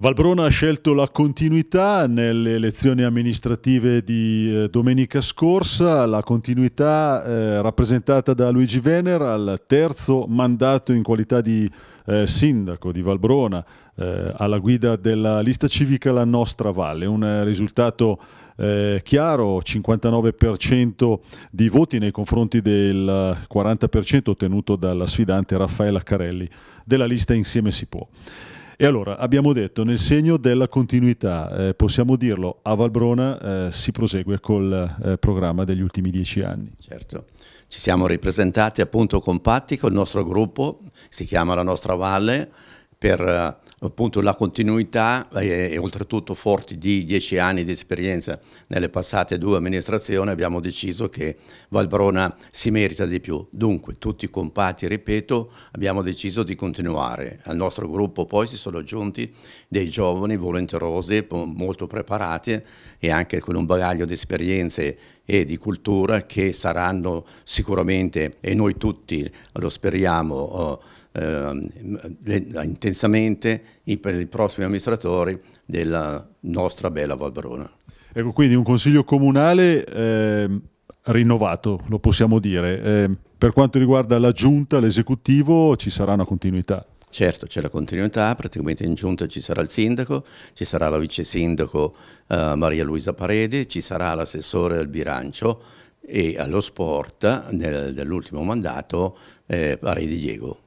Valbrona ha scelto la continuità nelle elezioni amministrative di eh, domenica scorsa, la continuità eh, rappresentata da Luigi Venera al terzo mandato in qualità di eh, sindaco di Valbrona eh, alla guida della lista civica La Nostra Valle, un eh, risultato eh, chiaro, 59% di voti nei confronti del 40% ottenuto dalla sfidante Raffaella Carelli della lista Insieme si può. E allora abbiamo detto nel segno della continuità, eh, possiamo dirlo, a Valbrona eh, si prosegue col eh, programma degli ultimi dieci anni. Certo, ci siamo ripresentati appunto compatti col nostro gruppo, si chiama La Nostra Valle, per eh, appunto la continuità eh, e, e, oltretutto forti di dieci anni di esperienza nelle passate due amministrazioni abbiamo deciso che Valbrona si merita di più. Dunque tutti compatti, ripeto, abbiamo deciso di continuare. Al nostro gruppo poi si sono aggiunti dei giovani volenterosi, molto preparati e anche con un bagaglio di esperienze e di cultura che saranno sicuramente, e noi tutti lo speriamo, eh, intensamente per i prossimi amministratori della nostra bella Valbrona. Ecco, quindi un consiglio comunale eh, rinnovato, lo possiamo dire. Eh, per quanto riguarda la giunta, l'esecutivo, ci sarà una continuità. Certo, c'è la continuità, praticamente in giunta ci sarà il sindaco, ci sarà la vice sindaco eh, Maria Luisa Paredi, ci sarà l'assessore al bilancio e allo sport nel, dell'ultimo mandato eh, Paredi Diego.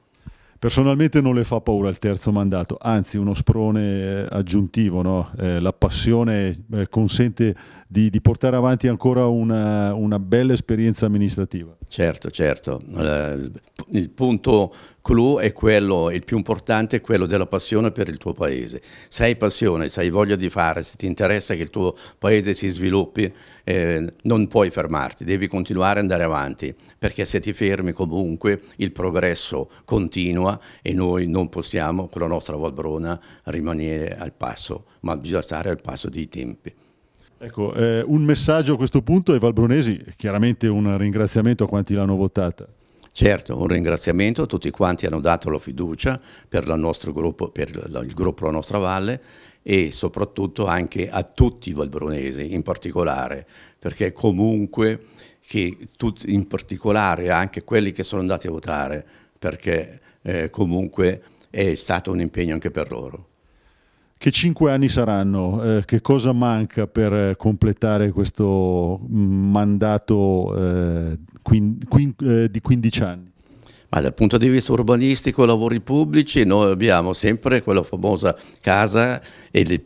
Personalmente non le fa paura il terzo mandato, anzi uno sprone eh, aggiuntivo, no? eh, la passione eh, consente di, di, portare avanti ancora una, una, bella esperienza amministrativa. Certo, certo, eh, il punto clou è quello, il più importante è quello della passione per il tuo paese. Se hai passione, se hai voglia di fare, se ti interessa che il tuo paese si sviluppi, eh, non puoi fermarti, devi continuare ad andare avanti, perché se ti fermi comunque il progresso continua e noi non possiamo con la nostra Valbrona rimanere al passo, ma bisogna stare al passo dei tempi. Ecco, eh, un messaggio a questo punto ai valbronesi, chiaramente un ringraziamento a quanti l'hanno votata. Certo, un ringraziamento a tutti quanti hanno dato la fiducia per, nostro gruppo, per il gruppo La Nostra Valle e soprattutto anche a tutti i valbronesi in particolare, perché comunque che in particolare anche quelli che sono andati a votare perché eh, comunque è stato un impegno anche per loro. Che cinque anni saranno? Eh, che cosa manca per eh, completare questo mm, mandato eh, quin, quin, eh, di 15 anni? Ma dal punto di vista urbanistico, lavori pubblici, noi abbiamo sempre quella famosa casa e il,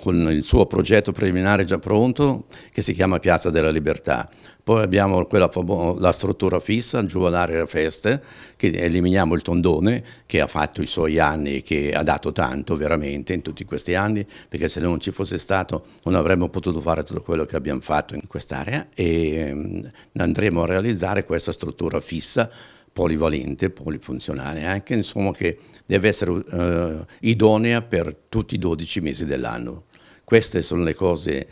con il suo progetto preliminare già pronto che si chiama Piazza della Libertà. Poi abbiamo quella, la struttura fissa giù all'area feste, che eliminiamo il tondone che ha fatto i suoi anni e che ha dato tanto veramente in tutti questi anni, perché se non ci fosse stato non avremmo potuto fare tutto quello che abbiamo fatto in quest'area e mm, andremo a realizzare questa struttura fissa polivalente, polifunzionale anche, insomma che deve essere eh, idonea per tutti i 12 mesi dell'anno. Queste sono le cose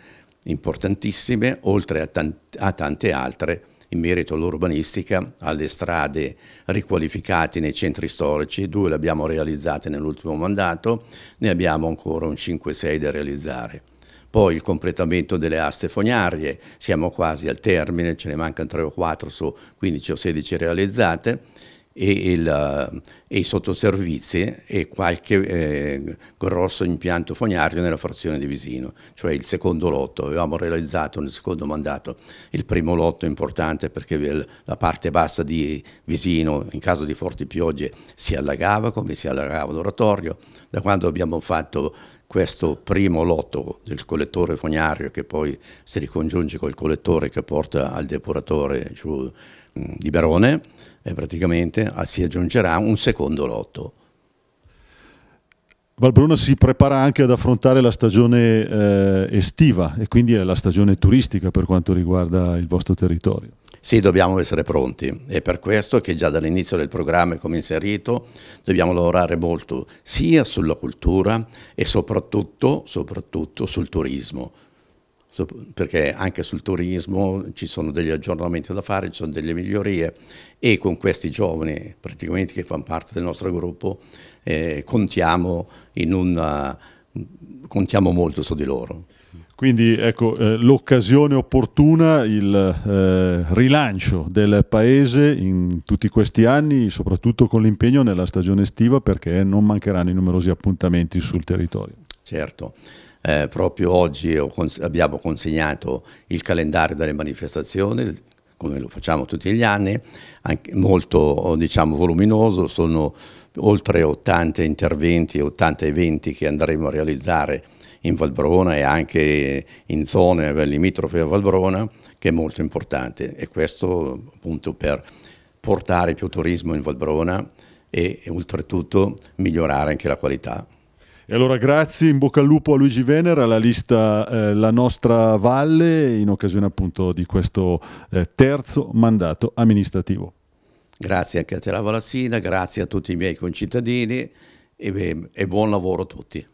importantissime, oltre a, tante, a tante altre in merito all'urbanistica, alle strade riqualificate nei centri storici, due le abbiamo realizzate nell'ultimo mandato, ne abbiamo ancora un 5-6 da realizzare poi il completamento delle aste fognarie, siamo quasi al termine, ce ne mancano 3 o 4 su 15 o 16 realizzate, e, il, eh, e i sottoservizi e qualche eh, grosso impianto fognario nella frazione di Visino, cioè il secondo lotto. Avevamo realizzato nel secondo mandato il primo lotto importante perché la parte bassa di Visino in caso di forti piogge si allagava come si allagava l'oratorio. Da quando abbiamo fatto questo primo lotto del collettore fognario che poi si ricongiunge col collettore che porta al depuratore giù mm, di Barone e praticamente ah, si aggiungerà un secondo lotto. Valbruna si prepara anche ad affrontare la stagione eh, estiva e quindi la stagione turistica per quanto riguarda il vostro territorio. Sì, dobbiamo essere pronti, è per questo che già dall'inizio del programma, come inserito, dobbiamo lavorare molto sia sulla cultura e soprattutto, soprattutto sul turismo, perché anche sul turismo ci sono degli aggiornamenti da fare, ci sono delle migliorie e con questi giovani praticamente che fanno parte del nostro gruppo eh, contiamo in un contiamo molto su di loro. Quindi ecco eh, l'occasione opportuna, il eh, rilancio del paese in tutti questi anni, soprattutto con l'impegno nella stagione estiva perché non mancheranno i numerosi appuntamenti sul territorio. Certo, eh, proprio oggi cons abbiamo consegnato il calendario delle manifestazioni, come lo facciamo tutti gli anni, molto diciamo, voluminoso, sono oltre 80 interventi, 80 eventi che andremo a realizzare in Valbrona e anche in zone limitrofe a Valbrona, che è molto importante e questo appunto per portare più turismo in Valbrona e, e oltretutto migliorare anche la qualità. E allora grazie, in bocca al lupo a Luigi Venera, alla lista eh, La nostra valle in occasione appunto di questo eh, terzo mandato amministrativo. Grazie anche a te la Valassina, grazie a tutti i miei concittadini e, e buon lavoro a tutti.